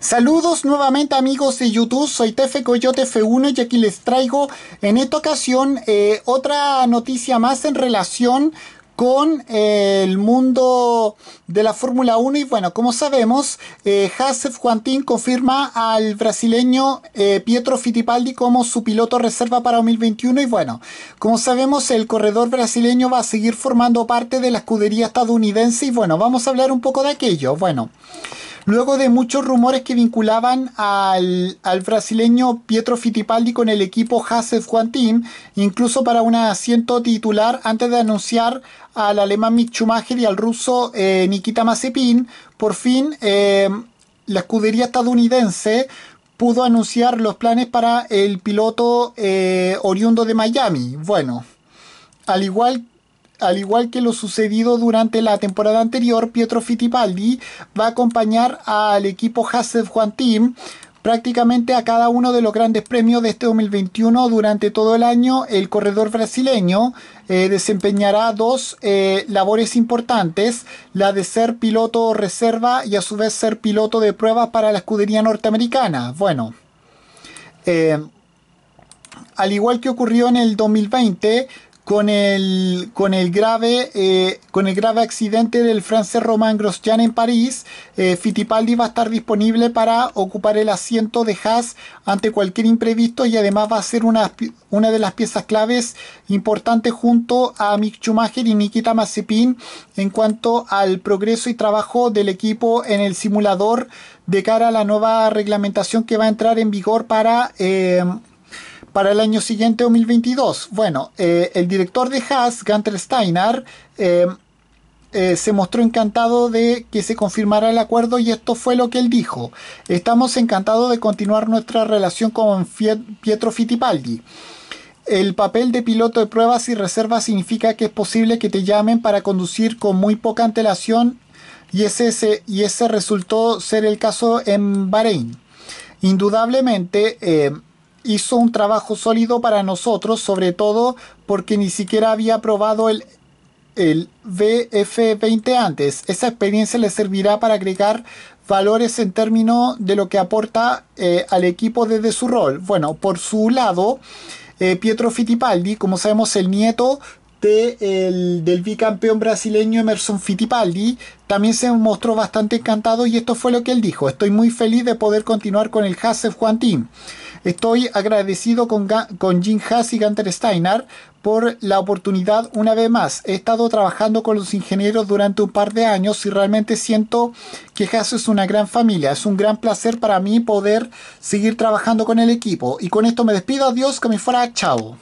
Saludos nuevamente amigos de YouTube, soy Tefe Coyote F1 y aquí les traigo en esta ocasión eh, otra noticia más en relación con eh, el mundo de la Fórmula 1 y bueno, como sabemos, eh, Josef Juantín confirma al brasileño eh, Pietro Fittipaldi como su piloto reserva para 2021 y bueno, como sabemos el corredor brasileño va a seguir formando parte de la escudería estadounidense y bueno, vamos a hablar un poco de aquello. Bueno, luego de muchos rumores que vinculaban al, al brasileño Pietro Fittipaldi con el equipo Hassel Juan incluso para un asiento titular antes de anunciar al alemán Mick Schumacher y al ruso eh, Nikita Mazepin, por fin eh, la escudería estadounidense pudo anunciar los planes para el piloto eh, oriundo de Miami. Bueno, al igual que al igual que lo sucedido durante la temporada anterior, Pietro Fittipaldi va a acompañar al equipo Hassel Juan Team prácticamente a cada uno de los grandes premios de este 2021 durante todo el año el corredor brasileño eh, desempeñará dos eh, labores importantes la de ser piloto reserva y a su vez ser piloto de pruebas para la escudería norteamericana bueno eh, al igual que ocurrió en el 2020 con el, con el, grave, eh, con el grave accidente del francés Romain Grosjean en París, eh, Fittipaldi va a estar disponible para ocupar el asiento de Haas ante cualquier imprevisto y además va a ser una, una de las piezas claves importantes junto a Mick Schumacher y Nikita Mazepin en cuanto al progreso y trabajo del equipo en el simulador de cara a la nueva reglamentación que va a entrar en vigor para... Eh, para el año siguiente, 2022, bueno, eh, el director de Haas, ...Gantel Steinar, eh, eh, se mostró encantado de que se confirmara el acuerdo y esto fue lo que él dijo. Estamos encantados de continuar nuestra relación con Pietro Fittipaldi. El papel de piloto de pruebas y reservas significa que es posible que te llamen para conducir con muy poca antelación y ese, y ese resultó ser el caso en Bahrein. Indudablemente, hizo un trabajo sólido para nosotros, sobre todo porque ni siquiera había probado el, el BF20 antes. Esa experiencia le servirá para agregar valores en términos de lo que aporta eh, al equipo desde su rol. Bueno, por su lado, eh, Pietro Fittipaldi, como sabemos, el nieto del bicampeón brasileño Emerson Fittipaldi, también se mostró bastante encantado y esto fue lo que él dijo. Estoy muy feliz de poder continuar con el Hasef Juan Team. Estoy agradecido con, con Jim Haas y Gunter Steiner por la oportunidad una vez más. He estado trabajando con los ingenieros durante un par de años y realmente siento que Haas es una gran familia. Es un gran placer para mí poder seguir trabajando con el equipo. Y con esto me despido. Adiós, que me fuera. Chao.